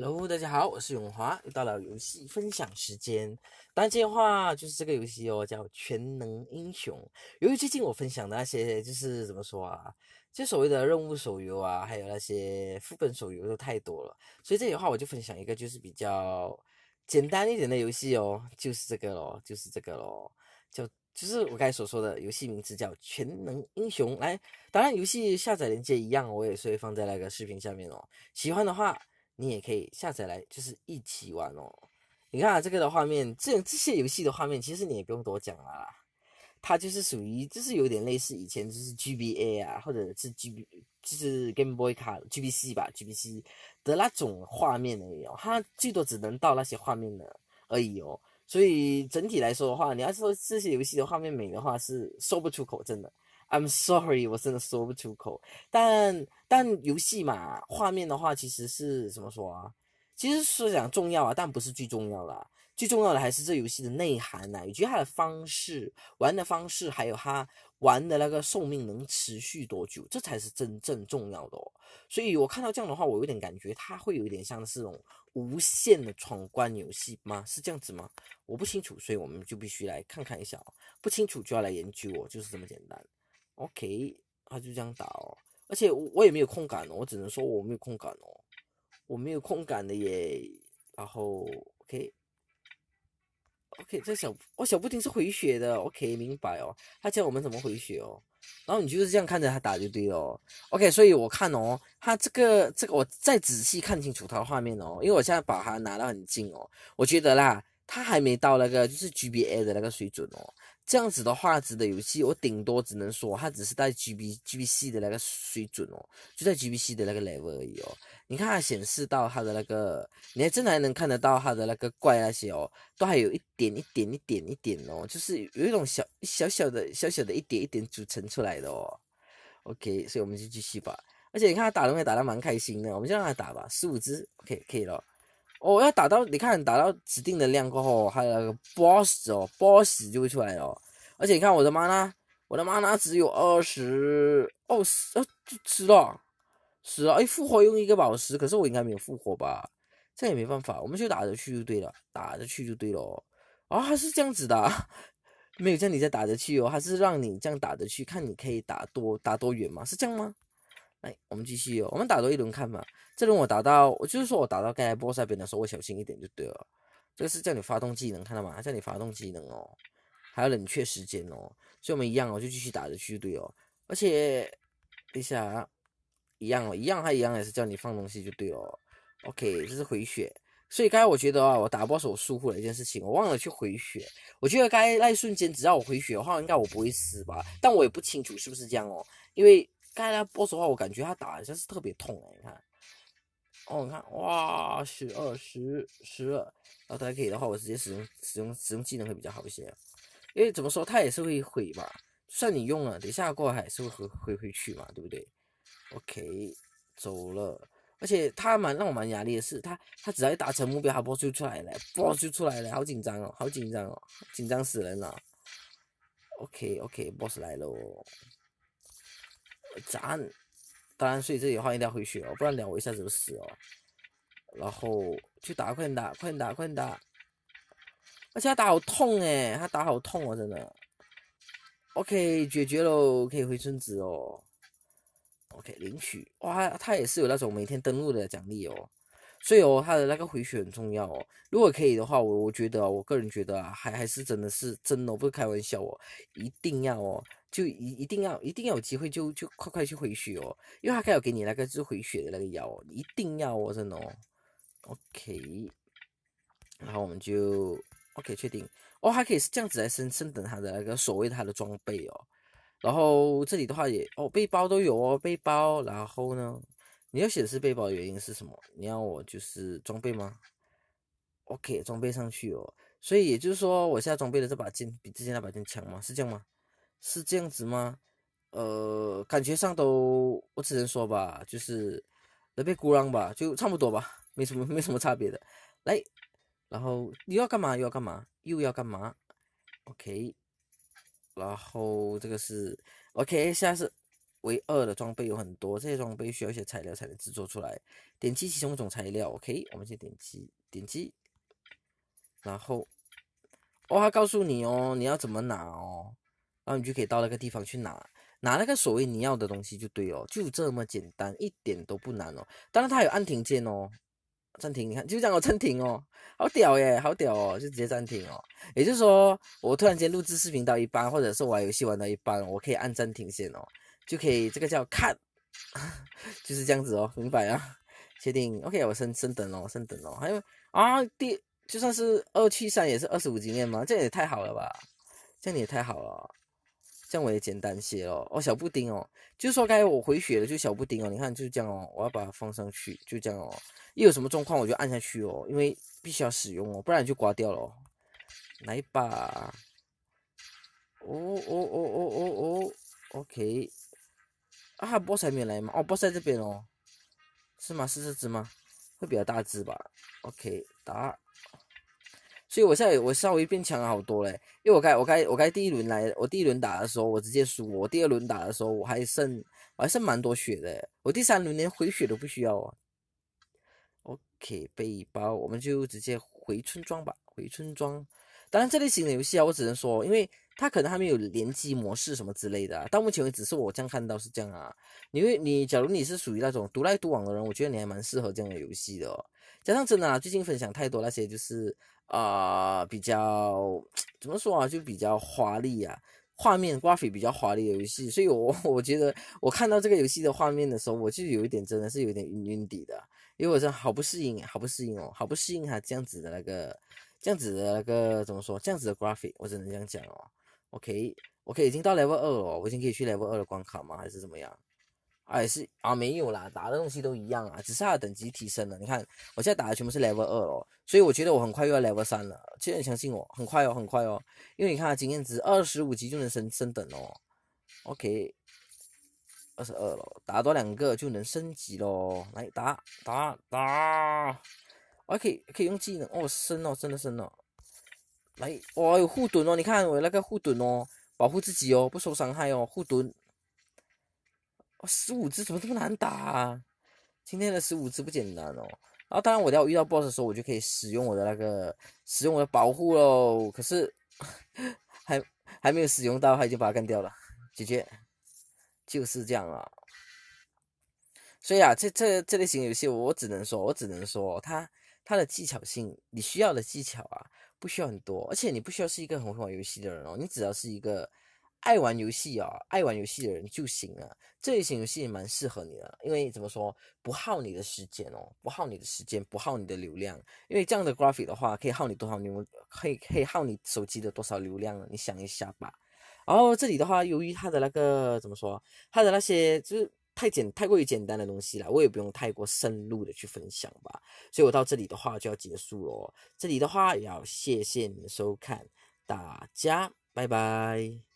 Hello，大家好，我是永华，又到了游戏分享时间。当然的话，就是这个游戏哦，叫《全能英雄》。由于最近我分享的那些就是怎么说啊，就所谓的任务手游啊，还有那些副本手游都太多了，所以这里的话我就分享一个就是比较简单一点的游戏哦，就是这个咯，就是这个咯，就。就是我刚才所说的游戏名字叫《全能英雄》。来，当然游戏下载链接一样，我也是会放在那个视频下面哦。喜欢的话。你也可以下载来，就是一起玩哦。你看这个的画面，这这些游戏的画面，其实你也不用多讲啊，它就是属于，就是有点类似以前就是 G B A 啊，或者是 G B，就是 Game Boy 卡 G B C 吧，G B C 的那种画面的哦，它最多只能到那些画面的而已哦。所以整体来说的话，你要说这些游戏的画面美的话，是说不出口，真的。I'm sorry，我真的说不出口。但但游戏嘛，画面的话其实是怎么说啊？其实是讲重要啊，但不是最重要的。最重要的还是这游戏的内涵呐，以及它的方式玩的方式，还有它玩的那个寿命能持续多久，这才是真正重要的哦。所以我看到这样的话，我有点感觉它会有一点像是那种无限的闯关游戏吗？是这样子吗？我不清楚，所以我们就必须来看看一下哦。不清楚就要来研究哦，就是这么简单。O.K.，他就这样打哦，而且我我也没有空感哦，我只能说我没有空感哦，我没有空感的耶。然后 O.K. O.K. 这小我小布丁是回血的，O.K. 明白哦。他教我们怎么回血哦。然后你就是这样看着他打就对了。O.K. 所以我看哦，他这个这个我再仔细看清楚他的画面哦，因为我现在把它拿得很近哦。我觉得啦，他还没到那个就是 G.B.A 的那个水准哦。这样子的画质的游戏，我顶多只能说它只是在 G B G B C 的那个水准哦，就在 G B C 的那个 level 而已哦。你看它显示到它的那个，你还真还能看得到它的那个怪那些哦，都还有一点一点一点一点哦，就是有一种小小小的小小的一点一点组成出来的哦。OK，所以我们就继续吧。而且你看他打龙也打得蛮开心的，我们就让他打吧。十五只，OK，可以了。哦，要打到，你看打到指定的量过后，还有那个 boss 哦，boss 就会出来哦。而且你看，我的妈呢，我的妈呢，只有二十，哦，十啊，吃了，十啊！哎，复活用一个宝石，可是我应该没有复活吧？这也没办法，我们就打着去就对了，打着去就对哦，啊，是这样子的，没有叫你在打着去哦，还是让你这样打着去，看你可以打多打多远吗？是这样吗？哎，我们继续哦，我们打多一轮看嘛。这轮我打到，我就是说我打到刚才 boss 边的时候，我小心一点就对了。这个是叫你发动技能，看到吗？叫你发动技能哦，还有冷却时间哦。所以我们一样哦，就继续打着去对哦。而且一下一样哦，一样，它一样也是叫你放东西就对哦。OK，这是回血。所以刚才我觉得啊，我打 boss 我疏忽了一件事情，我忘了去回血。我觉得该那一瞬间，只要我回血的话，应该我不会死吧？但我也不清楚是不是这样哦，因为。刚才 boss 话，我感觉他打一下是特别痛哎，你看，哦，你看哇，十二，十，十，二，然后大家可以的话，我直接使用使用使用技能会比较好一些，因为怎么说他也是会毁吧，算你用了，等下过还是会回回回去嘛，对不对？OK，走了，而且他蛮让我蛮压力的是，他他只要一达成目标，他 boss 就出来了，boss 就出来了，好紧张哦，好紧张哦，紧张死人了。OK OK，boss 来喽。咱当然所这里的换一要回血，哦，不然两我一下子就死哦。然后去打，快点打，快点打，快点打！而且他打好痛哎，他打好痛哦，真的。OK，解决喽，可以回村子哦。OK，领取哇，他也是有那种每天登录的奖励哦。所以哦，他的那个回血很重要哦。如果可以的话，我我觉得我个人觉得啊，还还是真的是真，我不是开玩笑哦，一定要哦。就一一定要一定要有机会就就快快去回血哦，因为他有给你那个就回血的那个药，哦，一定要哦，真的哦。OK，然后我们就 OK 确定哦，还可以是这样子来升升等他的那个所谓他的装备哦。然后这里的话也哦背包都有哦背包，然后呢你要显示背包的原因是什么？你要我就是装备吗？OK，装备上去哦。所以也就是说我现在装备的这把剑比之前那把剑强吗？是这样吗？是这样子吗？呃，感觉上都，我只能说吧，就是那边孤狼吧，就差不多吧，没什么没什么差别的。来，然后你要干嘛？又要干嘛？又要干嘛？OK。然后这个是 OK，在是为二的装备有很多，这些装备需要一些材料才能制作出来。点击其中一种材料，OK，我们先点击点击。然后，我还告诉你哦，你要怎么拿哦？然后你就可以到那个地方去拿，拿那个所谓你要的东西就对哦，就这么简单，一点都不难哦。当然它有按停键哦，暂停，你看就这样我暂停哦，好屌耶，好屌哦，就直接暂停哦。也就是说，我突然间录制视频到一半，或者是玩游戏玩到一半，我可以按暂停键哦，就可以这个叫 cut，就是这样子哦，明白啊？确定？OK，我升升等哦，升等哦，还有啊，第就算是二七三也是二十五经验吗？这也太好了吧，这也太好了。这样我也简单些哦。哦，小布丁哦，就是说该我回血了，就小布丁哦。你看就是这样哦，我要把它放上去，就这样哦。一有什么状况我就按下去哦，因为必须要使用哦，不然就刮掉了。来吧。哦哦哦哦哦哦。OK。啊，波塞没来吗？哦，波塞这边哦。是吗？是这只吗？会比较大只吧。OK，打。所以我现在我稍微变强了好多嘞，因为我该我该我该第一轮来，我第一轮打的时候我直接输，我第二轮打的时候我还剩我还剩蛮多血的，我第三轮连回血都不需要啊。OK，背包，我们就直接回村庄吧，回村庄。当然，这类型的游戏啊，我只能说，因为它可能还没有联机模式什么之类的。到目前为止，是我这样看到是这样啊。你会，你假如你是属于那种独来独往的人，我觉得你还蛮适合这样的游戏的哦。加上真的，最近分享太多那些就是。啊，比较怎么说啊？就比较华丽啊，画面 g r 比较华丽的游戏，所以我 我觉得我看到这个游戏的画面的时候，我就有一点真的是有点晕晕底的，因为我是好不适应，好不适应哦，好不适应哈这样子的那个，这样子的那个怎么说？这样子的 g r a p h 我只能这样讲哦。OK，OK 已经到 level 二哦，我已经可以去 level 二的关卡吗？还是怎么样？哎是啊，没有啦，打的东西都一样啊，只是它等级提升了。你看我现在打的全部是 level 二了，所以我觉得我很快又要 level 三了，相你相信我，很快哦，很快哦。因为你看经验值二十五级就能升升等哦。OK，二十二了，打多两个就能升级喽。来打打打，OK，可以用技能哦，升哦，真的升了。来，哇有护盾哦，你看我那个护盾哦，保护自己哦，不受伤害哦，护盾。哦，十五只怎么这么难打？今天的十五只不简单哦。然后，当然，我要遇到 BOSS 的时候，我就可以使用我的那个，使用我的保护喽。可是，还还没有使用到，就已经把它干掉了。姐姐，就是这样啊。所以啊，这这这类型游戏，我只能说，我只能说，它它的技巧性，你需要的技巧啊，不需要很多，而且你不需要是一个很会玩游戏的人哦，你只要是一个。爱玩游戏啊，爱玩游戏的人就行了。这一型游戏也蛮适合你的，因为怎么说，不耗你的时间哦，不耗你的时间，不耗你的流量。因为这样的 g r a p h c 的话，可以耗你多少流？可以可以耗你手机的多少流量？你想一下吧。然后这里的话，由于它的那个怎么说，它的那些就是太简、太过于简单的东西了，我也不用太过深入的去分享吧。所以我到这里的话就要结束了。这里的话也要谢谢你们收看，大家拜拜。